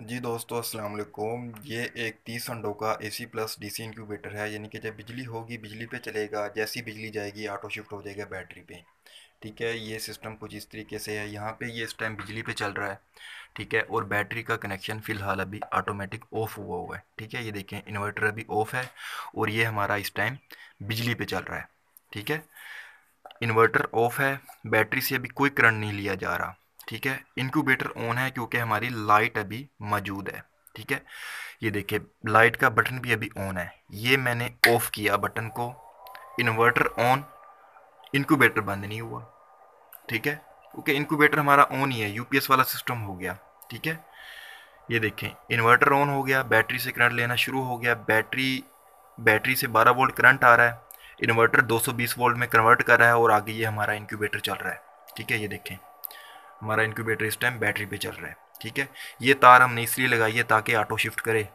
जी दोस्तों अस्सलाम वालेकुम ये एक तीस अंडों का एसी प्लस डीसी इनक्यूबेटर है यानी कि जब बिजली होगी बिजली पे चलेगा जैसी बिजली जाएगी ऑटो शिफ्ट हो जाएगा बैटरी पे ठीक है ये सिस्टम कुछ इस तरीके से है यहाँ पे ये इस टाइम बिजली पे चल रहा है ठीक है और बैटरी का कनेक्शन फ़िलहाल अभी ऑटोमेटिक ऑफ़ हुआ हुआ है ठीक है ये देखें इन्वर्टर अभी ऑफ़ है और ये हमारा इस टाइम बिजली पर चल रहा है ठीक है इन्वर्टर ऑफ़ है बैटरी से अभी कोई करंट नहीं लिया जा रहा ठीक है इनक्यूबेटर ऑन है क्योंकि हमारी लाइट अभी मौजूद है ठीक है ये देखिए लाइट का बटन भी अभी ऑन है ये मैंने ऑफ़ किया बटन को इन्वर्टर ऑन इनक्यूबेटर बंद नहीं हुआ ठीक है क्योंकि इनक्यूबेटर हमारा ऑन ही है यूपीएस वाला सिस्टम हो गया ठीक है ये देखें इन्वर्टर ऑन हो गया बैटरी से करंट लेना शुरू हो गया बैटरी बैटरी से 12 वोल्ट करंट आ रहा है इन्वर्टर 220 वोल्ट में कन्वर्ट कर रहा है और आगे ये हमारा इनक्यूबेटर चल रहा है ठीक है ये देखें हमारा इंक्यूबेटर इस टाइम बैटरी पे चल रहा है ठीक है ये तार हमने इसलिए लगाई है ताकि ऑटो शिफ्ट करे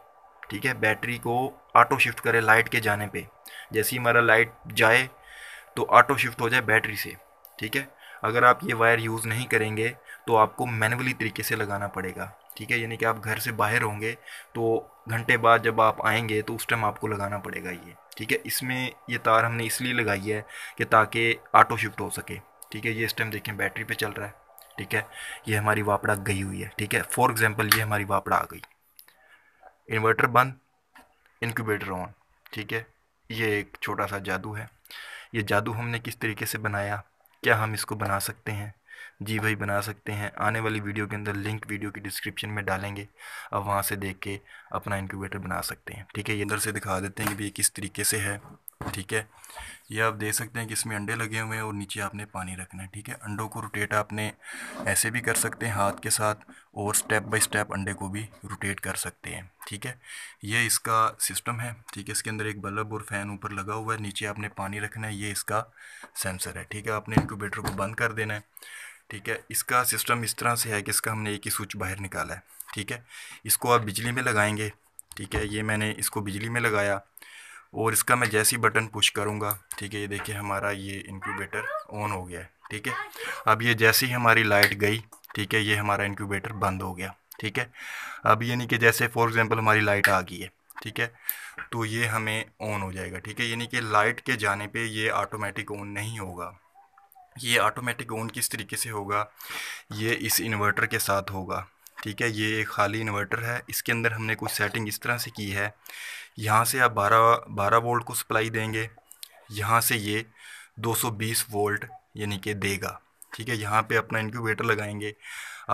ठीक है बैटरी को ऑटो शिफ्ट करे लाइट के जाने पे जैसे ही हमारा लाइट जाए तो ऑटो शिफ्ट हो जाए बैटरी से ठीक है अगर आप ये वायर यूज़ नहीं करेंगे तो आपको मैनुअली तरीके से लगाना पड़ेगा ठीक है यानी कि आप घर से बाहर होंगे तो घंटे बाद जब आप आएंगे तो उस टाइम आपको लगाना पड़ेगा ये ठीक है इसमें ये तार हमने इसलिए लगाई है कि ताकि ऑटो शिफ्ट हो सके ठीक है ये इस टाइम देखें बैटरी पे चल रहा है ठीक है ये हमारी वापड़ा गई हुई है ठीक है फॉर एग्जाम्पल ये हमारी वापड़ा आ गई इन्वर्टर बंद इनक्यूबेटर ऑन ठीक है ये एक छोटा सा जादू है ये जादू हमने किस तरीके से बनाया क्या हम इसको बना सकते हैं जी भाई बना सकते हैं आने वाली वीडियो के अंदर लिंक वीडियो की डिस्क्रिप्शन में डालेंगे अब वहाँ से देख के अपना इनक्यूबेटर बना सकते हैं ठीक है ये इधर से दिखा देते हैं कि भाई किस तरीके से है ठीक है ये आप देख सकते हैं कि इसमें अंडे लगे हुए हैं और नीचे आपने पानी रखना है ठीक है अंडों को रोटेट आपने ऐसे भी कर सकते हैं हाथ के साथ और स्टेप बाय स्टेप अंडे को भी रोटेट कर सकते हैं ठीक है ये इसका सिस्टम है ठीक है इसके अंदर एक बल्ब और फैन ऊपर लगा हुआ है नीचे आपने पानी रखना है ये इसका सेंसर है ठीक है आपने इंक्यूबेटर को बंद कर देना है ठीक है इसका सिस्टम इस तरह से है कि इसका हमने एक ही स्विच बाहर निकाला है ठीक है इसको आप बिजली में लगाएंगे ठीक है ये मैंने इसको बिजली में लगाया और इसका मैं जैसी बटन पुश करूँगा ठीक है ये देखिए हमारा ये इंक्यूबेटर ऑन हो गया है ठीक है अब ये जैसी हमारी लाइट गई ठीक है ये हमारा इंक्यूबेटर बंद हो गया ठीक है अब यानी कि जैसे फॉर एग्ज़ाम्पल हमारी लाइट आ गई है ठीक है तो ये हमें ऑन हो जाएगा ठीक है यानी कि लाइट के जाने पे ये ऑटोमेटिक ऑन नहीं होगा ये ऑटोमेटिक ऑन किस तरीके से होगा ये इस इन्वर्टर के साथ होगा ठीक है ये एक खाली इन्वर्टर है इसके अंदर हमने कुछ सेटिंग इस तरह से की है यहाँ से आप 12 12 वोल्ट को सप्लाई देंगे यहाँ से ये 220 वोल्ट यानी कि देगा ठीक है यहाँ पे अपना इनक्यूबेटर लगाएंगे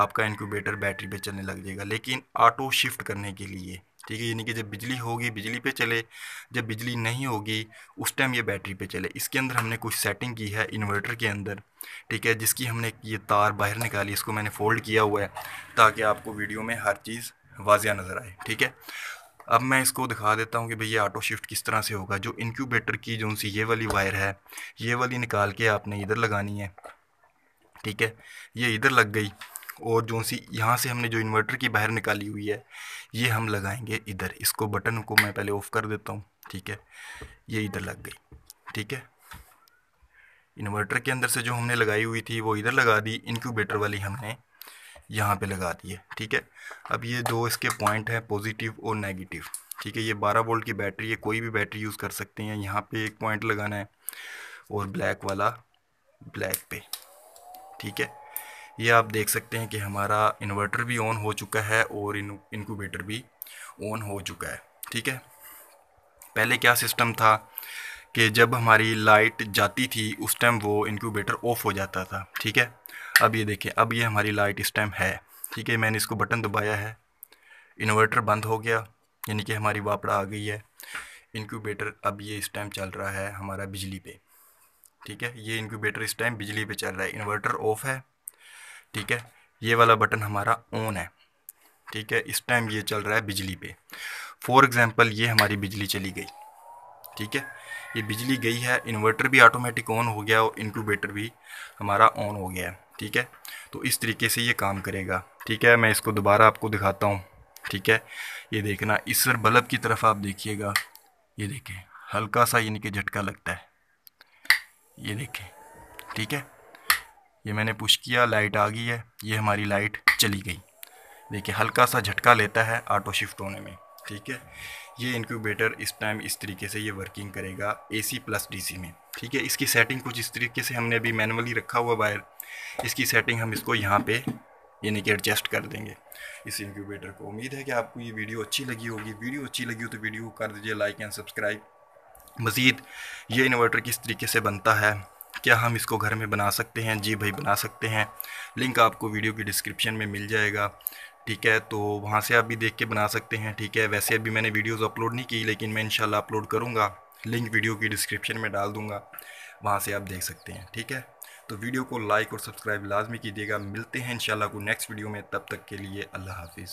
आपका इनक्यूबेटर बैटरी पे चलने लग जाएगा लेकिन ऑटो शिफ्ट करने के लिए ठीक है यानी कि जब बिजली होगी बिजली पे चले जब बिजली नहीं होगी उस टाइम ये बैटरी पे चले इसके अंदर हमने कुछ सेटिंग की है इन्वर्टर के अंदर ठीक है जिसकी हमने ये तार बाहर निकाली इसको मैंने फ़ोल्ड किया हुआ है ताकि आपको वीडियो में हर चीज़ वाजिया नज़र आए ठीक है अब मैं इसको दिखा देता हूँ कि भाई ये ऑटो शिफ्ट किस तरह से होगा जो इनक्यूबेटर की जो सी ये वाली वायर है ये वाली निकाल के आपने इधर लगानी है ठीक है ये इधर लग गई और जो सी यहाँ से हमने जो इन्वर्टर की बाहर निकाली हुई है ये हम लगाएंगे इधर इसको बटन को मैं पहले ऑफ़ कर देता हूँ ठीक है ये इधर लग गई ठीक है इन्वर्टर के अंदर से जो हमने लगाई हुई थी वो इधर लगा दी इनक्यूबेटर वाली हमने यहाँ पे लगा दी है ठीक है अब ये दो इसके पॉइंट हैं पॉजिटिव और नेगेटिव ठीक है ये 12 वोल्ट की बैटरी है कोई भी बैटरी यूज़ कर सकते हैं यहाँ पे एक पॉइंट लगाना है और ब्लैक वाला ब्लैक पे ठीक है ये आप देख सकते हैं कि हमारा इन्वर्टर भी ऑन हो चुका है और इन इनक्यूबेटर भी ऑन हो चुका है ठीक है पहले क्या सिस्टम था कि जब हमारी लाइट जाती थी उस टाइम वो इनक्यूबेटर ऑफ हो जाता था ठीक है अब ये देखें अब ये हमारी लाइट इस टाइम है ठीक है मैंने इसको बटन दबाया है इन्वर्टर बंद हो गया यानी कि हमारी वापड़ा आ गई है इनक्यूबेटर अब ये इस टाइम चल रहा है हमारा बिजली पे ठीक है ये इनक्यूबेटर इस टाइम बिजली पे चल रहा है इन्वर्टर ऑफ है ठीक है ये वाला बटन हमारा ऑन है ठीक है इस टाइम ये चल रहा है बिजली पे फॉर एग्ज़ाम्पल ये हमारी बिजली चली गई ठीक है ये बिजली गई है इन्वर्टर भी ऑटोमेटिक ऑन हो गया और इंक्यूबेटर भी हमारा ऑन हो गया है ठीक है तो इस तरीके से ये काम करेगा ठीक है मैं इसको दोबारा आपको दिखाता हूँ ठीक है ये देखना इस बल्ब की तरफ आप देखिएगा ये देखें हल्का सा यानी कि झटका लगता है ये देखें ठीक है ये मैंने पुश किया लाइट आ गई है ये हमारी लाइट चली गई देखिए हल्का सा झटका लेता है ऑटो शिफ्ट होने में ठीक है ये इनक्यूबेटर इस टाइम इस तरीके से ये वर्किंग करेगा एसी प्लस डीसी में ठीक है इसकी सेटिंग कुछ इस तरीके से हमने अभी मैनुअली रखा हुआ वायर इसकी सेटिंग हम इसको यहाँ पे यानी कि एडजस्ट कर देंगे इस इनक्यूबेटर को उम्मीद है कि आपको ये वीडियो अच्छी लगी होगी वीडियो अच्छी लगी हो तो वीडियो कर दीजिए लाइक एंड सब्सक्राइब मज़ीद ये इन्वर्टर किस तरीके से बनता है क्या हम इसको घर में बना सकते हैं जी भाई बना सकते हैं लिंक आपको वीडियो की डिस्क्रिप्शन में मिल जाएगा ठीक है तो वहाँ से आप भी देख के बना सकते हैं ठीक है वैसे अभी मैंने वीडियोस अपलोड नहीं की लेकिन मैं इंशाल्लाह अपलोड करूँगा लिंक वीडियो की डिस्क्रिप्शन में डाल दूँगा वहाँ से आप देख सकते हैं ठीक है तो वीडियो को लाइक और सब्सक्राइब लाजमी कीजिएगा मिलते हैं इंशाल्लाह को नेक्स्ट वीडियो में तब तक के लिए अल्लाह हाफिज़